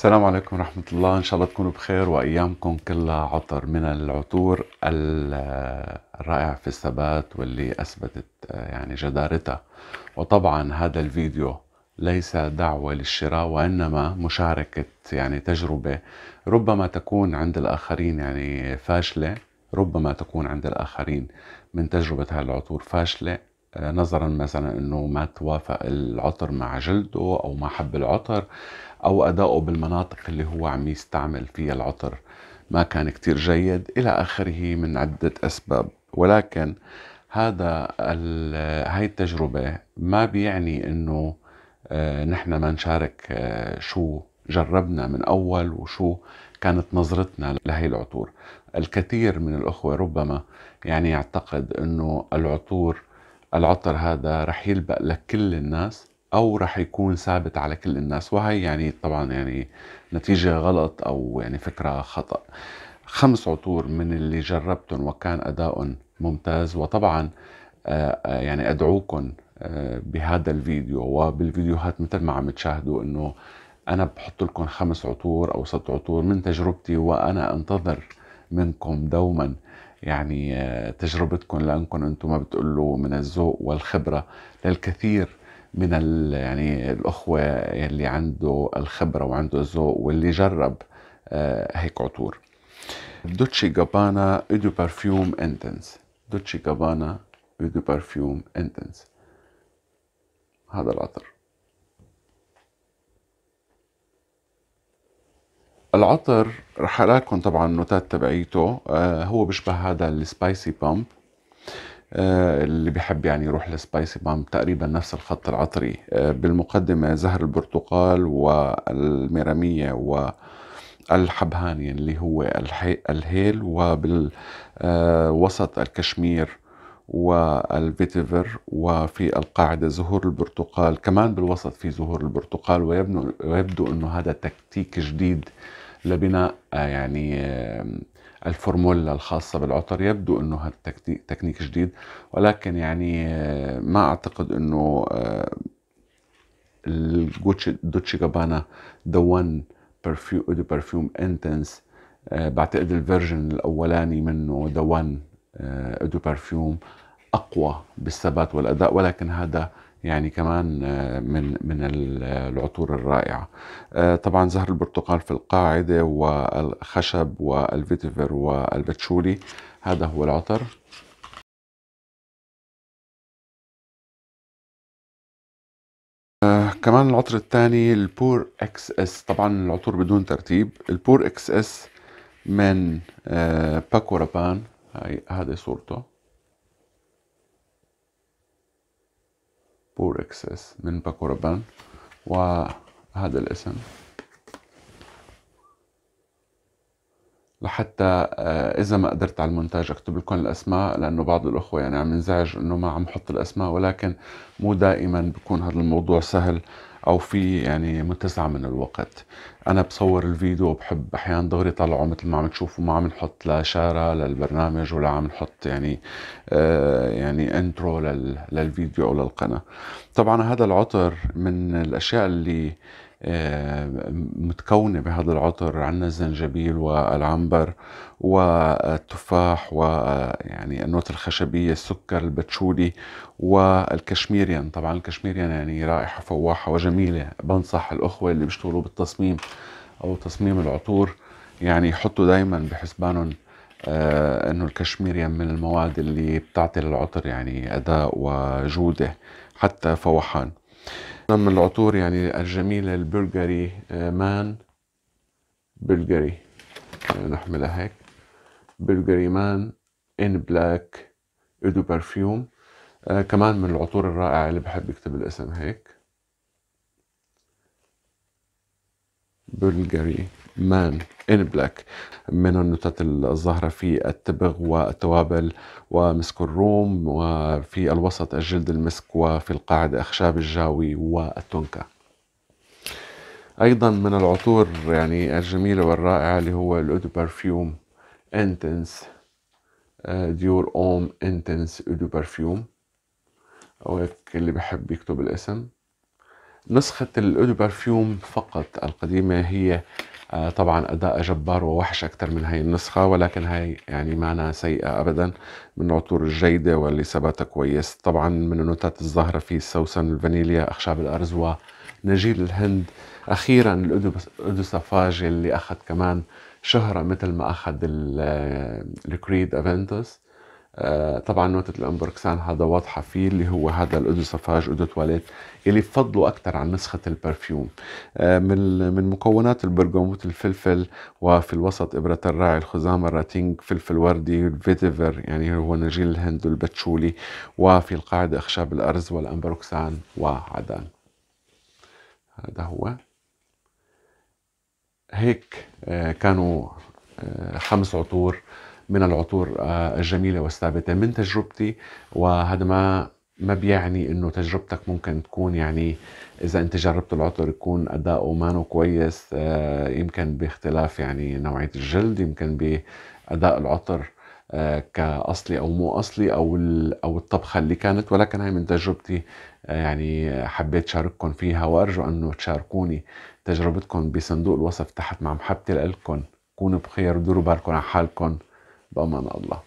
السلام عليكم ورحمة الله إن شاء الله تكونوا بخير وأيامكم كلها عطر من العطور الرائع في الثبات واللي أثبتت يعني جدارتها وطبعا هذا الفيديو ليس دعوة للشراء وإنما مشاركة يعني تجربة ربما تكون عند الآخرين يعني فاشلة ربما تكون عند الآخرين من تجربة هالعطور فاشلة آه، نظرا مثلا انه ما توافق العطر مع جلده او ما حب العطر او اداؤه بالمناطق اللي هو عم يستعمل فيها العطر ما كان كتير جيد الى اخره من عده اسباب ولكن هذا هاي التجربه ما بيعني انه آه، نحن ما نشارك آه، شو جربنا من اول وشو كانت نظرتنا لهي العطور الكثير من الاخوه ربما يعني يعتقد انه العطور العطر هذا رح يلبق لكل الناس او رح يكون ثابت على كل الناس وهي يعني طبعا يعني نتيجه غلط او يعني فكره خطا خمس عطور من اللي جربتهم وكان ادائهم ممتاز وطبعا آه، آه، يعني ادعوكم آه، بهذا الفيديو وبالفيديوهات مثل ما عم تشاهدوا انه انا بحط لكم خمس عطور او ست عطور من تجربتي وانا انتظر منكم دوما يعني آه، تجربتكم لانكم انتم ما بتقولوا من الذوق والخبره للكثير من يعني الاخوه اللي عنده الخبره وعنده الذوق واللي جرب آه، هيك عطور دوتشي جابانا ايدو بارفيوم برفيوم انتنس دوتشي جابانا ايدو بارفيوم برفيوم انتنس هذا العطر العطر رح لكم طبعا النوتات تبعيته آه، هو بيشبه هذا السبايسي بامب آه، اللي بحب يعني يروح لسبايسي بامب تقريبا نفس الخط العطري آه، بالمقدمة زهر البرتقال والميرامية و الحبهاني اللي هو الهيل وبالوسط الكشمير والفيتيفر وفي القاعدة زهور البرتقال كمان بالوسط في زهور البرتقال ويبدو أنه هذا تكتيك جديد لبناء آه، يعني الفورمولا الخاصة بالعطر يبدو أنه هذا تكنيك جديد ولكن يعني آه، ما أعتقد أنه آه، الجوتشي دوتشي جابانا ذا وان برفيوم انتنس بعتقد الفيرجن الأولاني منه ذا وان ادو آه، برفيوم اقوى بالثبات والاداء ولكن هذا يعني كمان آه، من من العطور الرائعه آه، طبعا زهر البرتقال في القاعده والخشب والفيتيفر والبتشولي هذا هو العطر كمان العطر الثاني البور اكس اس طبعا العطور بدون ترتيب البور اكس اس من باكو رابان هاي هذه صورته بور اكسس من باكوربان وهذا الاسم لحتى آه، اذا ما قدرت على المونتاج اكتب لكم الاسماء لانه بعض الاخوه يعني عم ينزعج انه ما عم حط الاسماء ولكن مو دائما بكون هذا الموضوع سهل او في يعني متسع من الوقت انا بصور الفيديو وبحب احيانا دغري طلعه مثل ما عم تشوفوا ما عم نحط لا شاره للبرنامج ولا عم نحط يعني آه يعني انترو للفيديو او للقناه طبعا هذا العطر من الاشياء اللي آه، متكونة بهذا العطر عندنا الزنجبيل والعنبر والتفاح ويعني آه، النوت الخشبية السكر البتشولي والكشميريان طبعا الكشميريان يعني رائحة فواحة وجميلة بنصح الأخوة اللي بيشتغلوا بالتصميم أو تصميم العطور يعني يحطوا دايما بحسبانهم آه انه الكشميريان من المواد اللي بتعطي للعطر يعني اداء وجوده حتى فوحان من العطور يعني الجميلة البرجري آه، مان برجري يعني نحملها هيك برجري مان ان بلاك ادو برفيوم آه كمان من العطور الرائعة اللي بحب اكتب الاسم هيك بلغاري مان ان بلاك من النوتات الزهرة في التبغ والتوابل ومسك الروم وفي الوسط الجلد المسك وفي القاعدة أخشاب الجاوي والتونكا أيضا من العطور يعني الجميلة والرائعة اللي هو الأودو برفيوم انتنس آه، ديور اوم انتنس اودو برفيوم او هيك اللي بحب يكتب الاسم نسخة الأودو برفيوم فقط القديمة هي آه، طبعا أداء جبار ووحش أكثر من هاي النسخة ولكن هاي يعني معنا سيئة أبدا من العطور الجيدة واللي ثباتها كويس طبعا من النوتات الزهرة في السوسن الفانيليا أخشاب الأرز ونجيل الهند أخيرا الأدوسافاج اللي أخذ كمان شهرة مثل ما أخذ آه، الكريد أفنتوس آه، طبعا نقطة الامبركسان هذا واضحة فيه اللي هو هذا الأودو صفاج أودو تواليت اللي بفضلوا أكثر عن نسخة البرفيوم آه، من من مكونات البرغموت الفلفل وفي الوسط إبرة الراعي الخزامة الراتينج فلفل وردي الفيتيفر يعني هو نجيل الهند والباتشولي وفي القاعدة أخشاب الأرز والأمبركسان وعدان هذا هو هيك آه، كانوا خمس عطور من العطور آه، الجميلة والثابتة من تجربتي وهذا ما ما بيعني انه تجربتك ممكن تكون يعني اذا انت جربت العطر يكون اداؤه مانو كويس آه، يمكن باختلاف يعني نوعيه الجلد يمكن باداء العطر آه، كاصلي او مو اصلي او او الطبخه اللي كانت ولكن هاي من تجربتي يعني حبيت شارككم فيها وارجو انه تشاركوني تجربتكم بصندوق الوصف تحت مع محبتي لكم كونوا بخير ودوروا بالكم على حالكم Daman Allah.